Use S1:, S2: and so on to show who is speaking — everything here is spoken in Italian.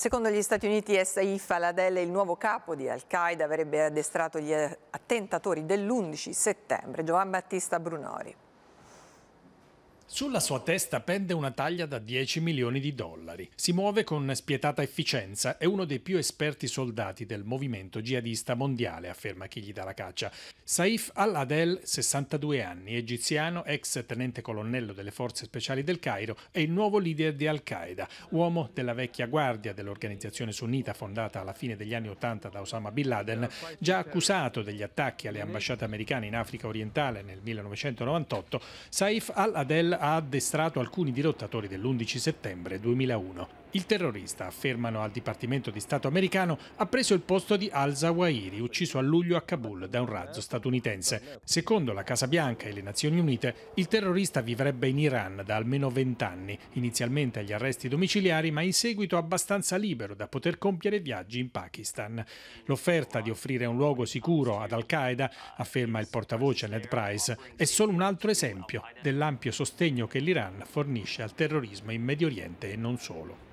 S1: Secondo gli Stati Uniti, Es Saif al-Adel, il nuovo capo di Al-Qaeda, avrebbe addestrato gli eh, attentatori dell'11 settembre, Giovan Battista Brunori.
S2: Sulla sua testa pende una taglia da 10 milioni di dollari. Si muove con spietata efficienza, è uno dei più esperti soldati del movimento jihadista mondiale, afferma chi gli dà la caccia. Saif al-Adel, 62 anni, egiziano, ex tenente colonnello delle forze speciali del Cairo, è il nuovo leader di Al-Qaeda, uomo della vecchia guardia dell'organizzazione sunnita fondata alla fine degli anni 80 da Osama Bin Laden, già accusato degli attacchi alle ambasciate americane in Africa orientale nel 1998. Saif al-Adel ha addestrato alcuni dirottatori dell'11 settembre 2001. Il terrorista, affermano al Dipartimento di Stato americano, ha preso il posto di al-Zawahiri, ucciso a luglio a Kabul da un razzo statunitense. Secondo la Casa Bianca e le Nazioni Unite, il terrorista vivrebbe in Iran da almeno vent'anni, inizialmente agli arresti domiciliari, ma in seguito abbastanza libero da poter compiere viaggi in Pakistan. L'offerta di offrire un luogo sicuro ad Al-Qaeda, afferma il portavoce Ned Price, è solo un altro esempio dell'ampio sostegno che l'Iran fornisce al terrorismo in Medio Oriente e non solo.